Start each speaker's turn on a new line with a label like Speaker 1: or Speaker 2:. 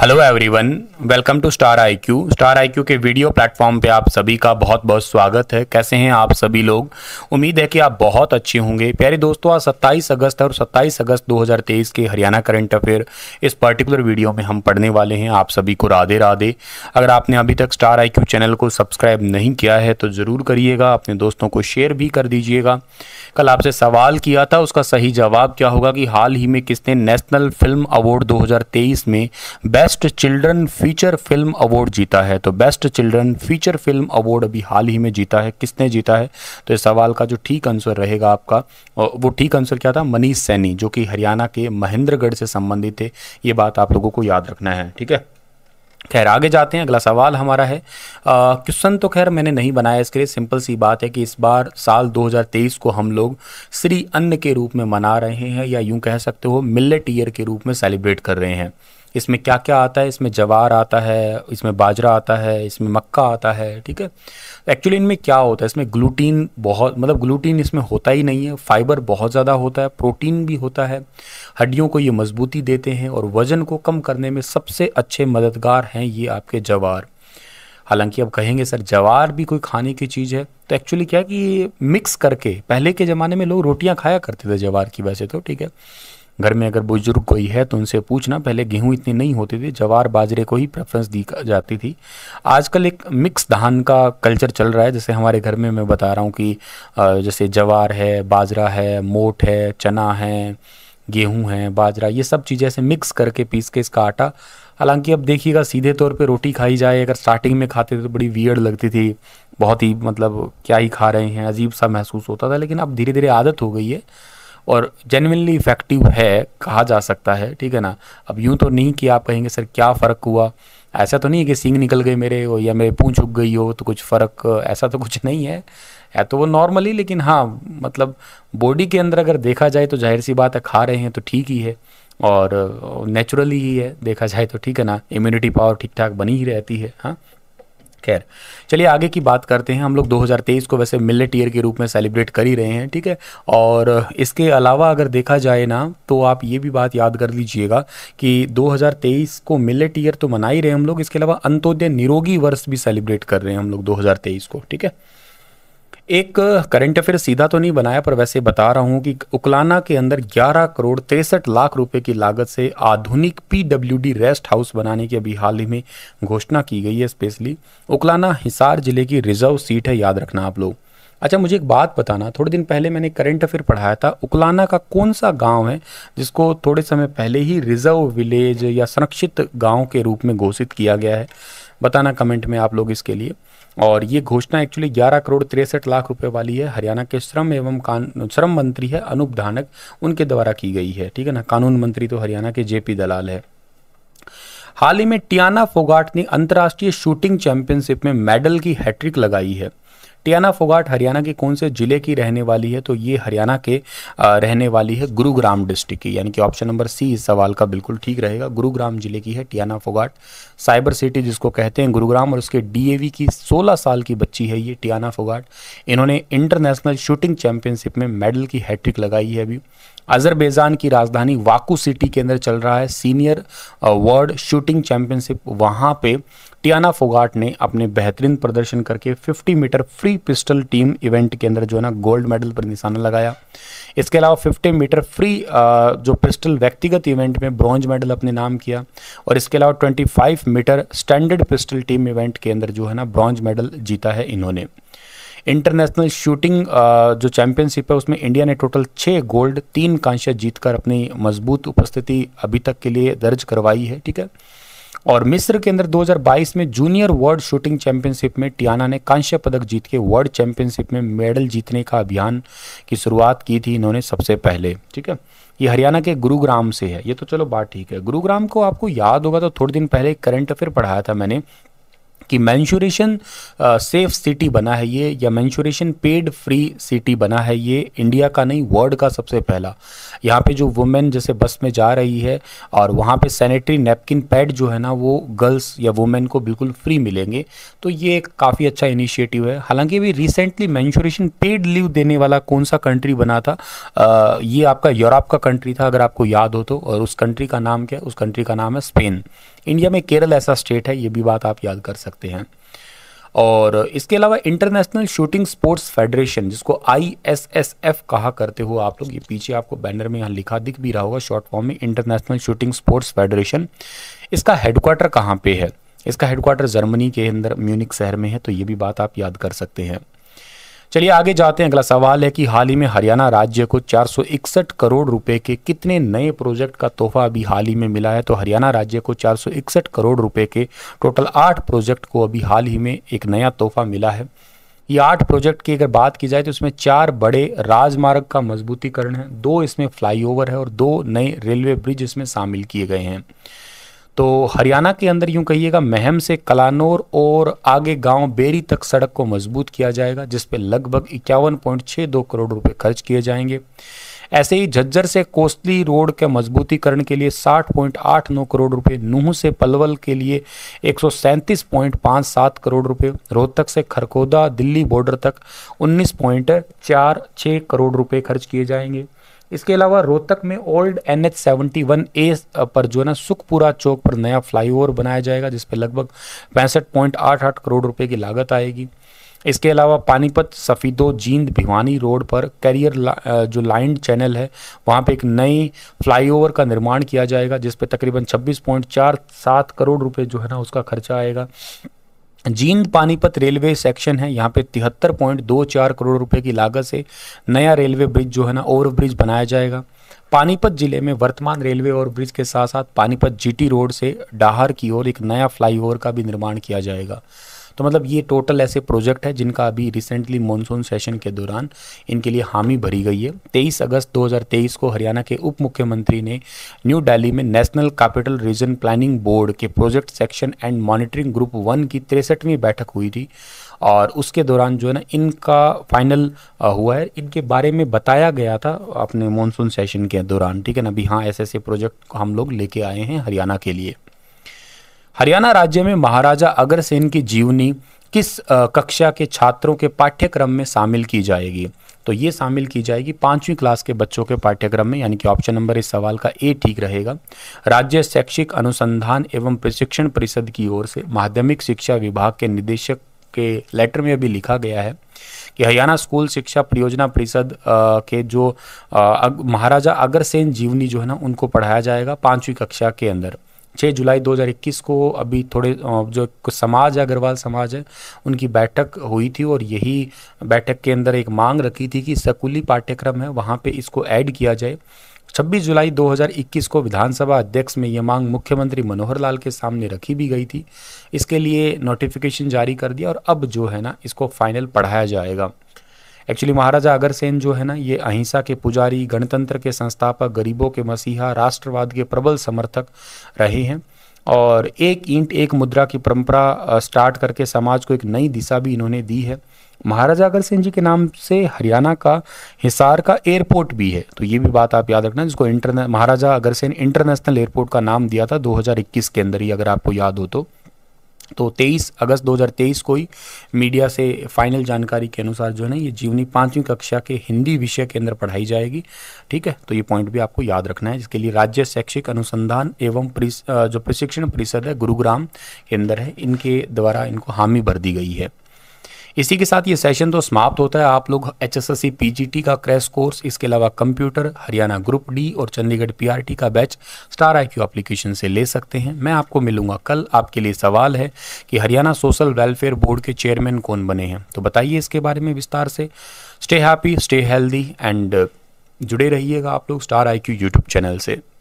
Speaker 1: hello everyone welcome to Star IQ Star IQ के video platform पे आप सभी का बहुत बहुत स्वागत है कैसे हैं आप सभी लोग उम्मीद है कि आप बहुत अच्छे होंगे प्यारे दोस्तों आज 27 अगस्त और 27 अगस्त 2023 के हरियाणा करंट अफेयर इस पर्टिकुलर वीडियो में हम पढ़ने वाले हैं आप सभी को राधे राधे अगर आपने अभी तक स्टार आई चैनल को सब्सक्राइब नहीं किया है तो ज़रूर करिएगा अपने दोस्तों को शेयर भी कर दीजिएगा कल आपसे सवाल किया था उसका सही जवाब क्या होगा कि हाल ही में किसने नेशनल फिल्म अवार्ड दो में best children feature film award जीता है तो best children feature film award अभी हाल ही में जीता है किसने जीता है तो इस सवाल का जो ठीक आंसर रहेगा आपका वो ठीक आंसर क्या था मनीष सैनी जो कि हरियाणा के महेंद्रगढ़ से संबंधित थे ये बात आप लोगों को याद रखना है ठीक है खैर आगे जाते हैं अगला सवाल हमारा है क्वेश्चन तो खैर मैंने नहीं बनाया इसके लिए सिंपल सी बात है कि इस बार साल 2023 को हम लोग श्री अन्न के रूप में मना रहे हैं या यूं कह सकते हो मिलेट ईयर के रूप में सेलिब्रेट कर रहे हैं इसमें क्या क्या आता है इसमें जवार आता है इसमें बाजरा आता है इसमें मक्का आता है ठीक है एक्चुअली इनमें क्या होता है इसमें ग्लूटीन बहुत मतलब ग्लूटीन इसमें होता ही नहीं है फाइबर बहुत ज़्यादा होता है प्रोटीन भी होता है हड्डियों को ये मजबूती देते हैं और वज़न को कम करने में सबसे अच्छे मददगार हैं ये आपके जवार हालांकि अब कहेंगे सर जवार भी कोई खाने की चीज़ है तो एक्चुअली क्या है कि मिक्स करके पहले के ज़माने में लोग रोटियां खाया करते थे जवार की वैसे तो ठीक है घर में अगर बुजुर्ग कोई है तो उनसे पूछना पहले गेहूँ इतने नहीं होते थे जवार बाजरे को ही प्रेफरेंस दी जाती थी आजकल एक मिक्स धान का कल्चर चल रहा है जैसे हमारे घर में मैं बता रहा हूँ कि जैसे जवार है बाजरा है मोट है चना है गेहूँ है बाजरा ये सब चीज़ें ऐसे मिक्स करके पीस के इसका आटा हालांकि अब देखिएगा सीधे तौर पे रोटी खाई जाए अगर स्टार्टिंग में खाते थे तो बड़ी वियर्ड लगती थी बहुत ही मतलब क्या ही खा रहे हैं अजीब सा महसूस होता था लेकिन अब धीरे धीरे आदत हो गई है और जेनविनली इफ़ेक्टिव है कहा जा सकता है ठीक है ना अब यूँ तो नहीं कि आप कहेंगे सर क्या फ़र्क हुआ ऐसा तो नहीं है कि सींग निकल गए मेरे हो या मेरे पूँछ उग गई हो तो कुछ फ़र्क ऐसा तो कुछ नहीं है या तो वो नॉर्मली लेकिन हाँ मतलब बॉडी के अंदर अगर देखा जाए तो जाहिर सी बात है खा रहे हैं तो ठीक ही है और नेचुरली ही है देखा जाए तो ठीक है ना इम्यूनिटी पावर ठीक ठाक बनी ही रहती है हाँ खैर चलिए आगे की बात करते हैं हम लोग 2023 को वैसे मिलेट ईयर के रूप में सेलिब्रेट कर ही रहे हैं ठीक है और इसके अलावा अगर देखा जाए ना तो आप ये भी बात याद कर लीजिएगा कि 2023 को मिलेट ईयर तो मना ही रहे हम लोग इसके अलावा अंत्योदय निरोगी वर्ष भी सेलिब्रेट कर रहे हैं हम लोग 2023 को ठीक है एक करंट अफेयर सीधा तो नहीं बनाया पर वैसे बता रहा हूँ कि उकलाना के अंदर 11 करोड़ तिरसठ लाख रुपए की लागत से आधुनिक पीडब्ल्यूडी रेस्ट हाउस बनाने की अभी हाल ही में घोषणा की गई है स्पेशली उकलाना हिसार जिले की रिजर्व सीट है याद रखना आप लोग अच्छा मुझे एक बात बताना थोड़े दिन पहले मैंने करंट अफेयर पढ़ाया था उकलाना का कौन सा गांव है जिसको थोड़े समय पहले ही रिजर्व विलेज या संरक्षित गांव के रूप में घोषित किया गया है बताना कमेंट में आप लोग इसके लिए और ये घोषणा एक्चुअली ग्यारह करोड़ तिरसठ लाख रुपए वाली है हरियाणा के श्रम एवं कान श्रम मंत्री है अनूप धानक उनके द्वारा की गई है ठीक है ना कानून मंत्री तो हरियाणा के जेपी दलाल है हाल ही में टियाना फोगाट ने अंतर्राष्ट्रीय शूटिंग चैंपियनशिप में मेडल की हैट्रिक लगाई है टियाना फोगाट हरियाणा के कौन से जिले की रहने वाली है तो ये हरियाणा के रहने वाली है गुरुग्राम डिस्ट्रिक्ट की यानी कि ऑप्शन नंबर सी इस सवाल का बिल्कुल ठीक रहेगा गुरुग्राम जिले की है टियाना फोगाट साइबर सिटी जिसको कहते हैं गुरुग्राम और उसके डी की सोलह साल की बच्ची है ये टियाना फोगाट इन्होंने इंटरनेशनल शूटिंग चैंपियनशिप में मेडल की हैट्रिक लगाई है अभी अजरबैजान की राजधानी वाकू सिटी के अंदर चल रहा है सीनियर वर्ल्ड शूटिंग चैंपियनशिप वहाँ पे टियाना फोगाट ने अपने बेहतरीन प्रदर्शन करके 50 metre free pistol team event के अंदर जो है ना गोल्ड मेडल पर निशाना लगाया इसके अलावा 50 मीटर फ्री जो पिस्टल व्यक्तिगत इवेंट में ब्रॉन्ज मेडल अपने नाम किया और इसके अलावा 25 metre standard pistol team event के अंदर जो है ना ब्रॉन्ज मेडल जीता है इन्होंने इंटरनेशनल शूटिंग जो चैंपियनशिप है उसमें इंडिया ने टोटल छः गोल्ड तीन कांशिया जीतकर अपनी मजबूत उपस्थिति अभी तक के लिए दर्ज करवाई है ठीक है और मिस्र के अंदर 2022 में जूनियर वर्ल्ड शूटिंग चैंपियनशिप में टियाना ने कांस्य पदक जीत के वर्ल्ड चैंपियनशिप में मेडल जीतने का अभियान की शुरुआत की थी इन्होंने सबसे पहले ठीक है ये हरियाणा के गुरुग्राम से है ये तो चलो बात ठीक है गुरुग्राम को आपको याद होगा तो थोड़े दिन पहले करंट अफेयर पढ़ाया था मैंने कि मैंशोरेशन सेफ सिटी बना है ये या मैंशोरेशन पेड फ्री सिटी बना है ये इंडिया का नहीं वर्ल्ड का सबसे पहला यहाँ पे जो वुमेन जैसे बस में जा रही है और वहाँ पे सैनिटरी नैपकिन पैड जो है ना वो गर्ल्स या वुमेन को बिल्कुल फ्री मिलेंगे तो ये एक काफ़ी अच्छा इनिशिएटिव है हालांकि अभी रिसेंटली मैंशोरेशन पेड लीव देने वाला कौन सा कंट्री बना था आ, ये आपका यूरोप का कंट्री था अगर आपको याद हो तो और उस कंट्री का नाम क्या है उस कंट्री का नाम है स्पेन इंडिया में केरल ऐसा स्टेट है ये भी बात आप याद कर सकते सकते हैं और इसके अलावा इंटरनेशनल शूटिंग स्पोर्ट्स फेडरेशन जिसको आईएसएसएफ कहा करते हुए आप लोग ये पीछे आपको बैनर में यहाँ लिखा दिख भी रहा होगा शॉर्ट फॉर्म में इंटरनेशनल शूटिंग स्पोर्ट्स फेडरेशन इसका हेडक्वार्टर कहाँ पे है इसका हेडक्वार्टर जर्मनी के अंदर म्यूनिक शहर में है तो ये भी बात आप याद कर सकते हैं चलिए आगे जाते हैं अगला सवाल है कि हाल ही में हरियाणा राज्य को चार करोड़ रुपए के कितने नए प्रोजेक्ट का तोहफा अभी हाल ही में मिला है तो हरियाणा राज्य को चार करोड़ रुपए के टोटल आठ प्रोजेक्ट को अभी हाल ही में एक नया तोहफा मिला है ये आठ प्रोजेक्ट की अगर बात की जाए तो इसमें चार बड़े राजमार्ग का मजबूतीकरण है दो इसमें फ्लाईओवर है और दो नए रेलवे ब्रिज इसमें शामिल किए गए हैं तो हरियाणा के अंदर यूँ कहिएगा महम से कलानोर और आगे गांव बेरी तक सड़क को मजबूत किया जाएगा जिस पर लगभग इक्यावन पॉइंट छः दो करोड़ रुपए खर्च किए जाएंगे ऐसे ही झज्जर से कोसली रोड के मजबूतीकरण के लिए 60.89 करोड़ रुपए नूह से पलवल के लिए एक करोड़ रुपए रोहतक से खरखोदा दिल्ली बॉर्डर तक उन्नीस पॉइंट चार छः करोड़ रुपए खर्च किए जाएंगे इसके अलावा रोहतक में old N H seventy one A पर जो है ना सुखपुरा चौक पर नया फ्लाईओवर बनाया जाएगा जिसपे लगभग पैंसठ पॉइंट आठ आठ करोड़ रुपये की लागत आएगी इसके अलावा पानीपत सफ़ीदो जींद भिवानी रोड पर कैरियर ला, जो लाइंड चैनल है वहाँ पे एक नई फ्लाईओवर का निर्माण किया जाएगा जिस पे तकरीबन 26.47 करोड़ रुपए जो है ना उसका खर्चा आएगा जींद पानीपत रेलवे सेक्शन है यहाँ पे तिहत्तर पॉइंट दो चार करोड़ रुपए की लागत से नया रेलवे ब्रिज जो है ना ओवर ब्रिज बनाया जाएगा पानीपत जिले में वर्तमान रेलवे ओवर ब्रिज के साथ साथ पानीपत जीटी रोड से डाहर की ओर एक नया फ्लाईओवर का भी निर्माण किया जाएगा तो मतलब ये टोटल ऐसे प्रोजेक्ट है जिनका अभी रिसेंटली मानसून सेशन के दौरान इनके लिए हामी भरी गई है तेईस अगस्त दो को हरियाणा के उप मुख्यमंत्री ने न्यू डेली में national capital region planning board के project section and monitoring group one की तिरसठवीं बैठक हुई थी और उसके दौरान जो है ना इनका फाइनल हुआ है इनके बारे में बताया गया था अपने मानसून सेशन के दौरान ठीक है ना अभी हाँ ऐसे ऐसे प्रोजेक्ट हम लोग लेके आए हैं हरियाणा के लिए हरियाणा राज्य में महाराजा अग्रसेन की जीवनी किस कक्षा के छात्रों के पाठ्यक्रम में शामिल की जाएगी तो ये शामिल की जाएगी पाँचवीं क्लास के बच्चों के पाठ्यक्रम में यानी कि ऑप्शन नंबर इस सवाल का ए ठीक रहेगा राज्य शैक्षिक अनुसंधान एवं प्रशिक्षण परिषद की ओर से माध्यमिक शिक्षा विभाग के निदेशक के लेटर में अभी लिखा गया है कि हरियाणा स्कूल शिक्षा परियोजना परिषद के जो महाराजा अग्रसेन जीवनी जो है ना उनको पढ़ाया जाएगा पाँचवीं कक्षा के अंदर छः जुलाई 2021 को अभी थोड़े जो समाज है अग्रवाल समाज है उनकी बैठक हुई थी और यही बैठक के अंदर एक मांग रखी थी कि स्कूली पाठ्यक्रम है वहाँ पे इसको ऐड किया जाए 26 जुलाई 2021 को विधानसभा अध्यक्ष में ये मांग मुख्यमंत्री मनोहर लाल के सामने रखी भी गई थी इसके लिए नोटिफिकेशन जारी कर दिया और अब जो है ना इसको फाइनल पढ़ाया जाएगा एक्चुअली महाराजा अगरसेन जो है ना ये अहिंसा के पुजारी गणतंत्र के संस्थापक गरीबों के मसीहा राष्ट्रवाद के प्रबल समर्थक रहे हैं और एक ईंट एक मुद्रा की परंपरा स्टार्ट करके समाज को एक नई दिशा भी इन्होंने दी है महाराजा अगरसेन जी के नाम से हरियाणा का हिसार का एयरपोर्ट भी है तो ये भी बात आप याद रखना जिसको इंटरने महाराजा अगरसेन इंटरनेशनल एयरपोर्ट का नाम दिया था 2021 के अंदर ही अगर आपको याद हो तो तो 23 अगस्त 2023 को ही मीडिया से फाइनल जानकारी के अनुसार जो है ना ये जीवनी पाँचवीं कक्षा के हिंदी विषय के अंदर पढ़ाई जाएगी ठीक है तो ये पॉइंट भी आपको याद रखना है जिसके लिए राज्य शैक्षिक अनुसंधान एवं जो प्रशिक्षण परिषद है गुरुग्राम के अंदर है इनके द्वारा इनको हामी भर दी गई है इसी के साथ ये सेशन तो समाप्त होता है आप लोग H S S C P G T का क्रैश कोर्स इसके अलावा कंप्यूटर हरियाणा ग्रुप डी और चंडीगढ़ पी आर टी का batch Star I Q application से ले सकते हैं मैं आपको मिलूंगा कल आपके लिए सवाल है कि हरियाणा सोशल वेलफेयर बोर्ड के चेयरमैन कौन बने हैं तो बताइए इसके बारे में विस्तार से stay happy stay healthy and जुड़े रहिएगा आप लोग Star I Q YouTube channel से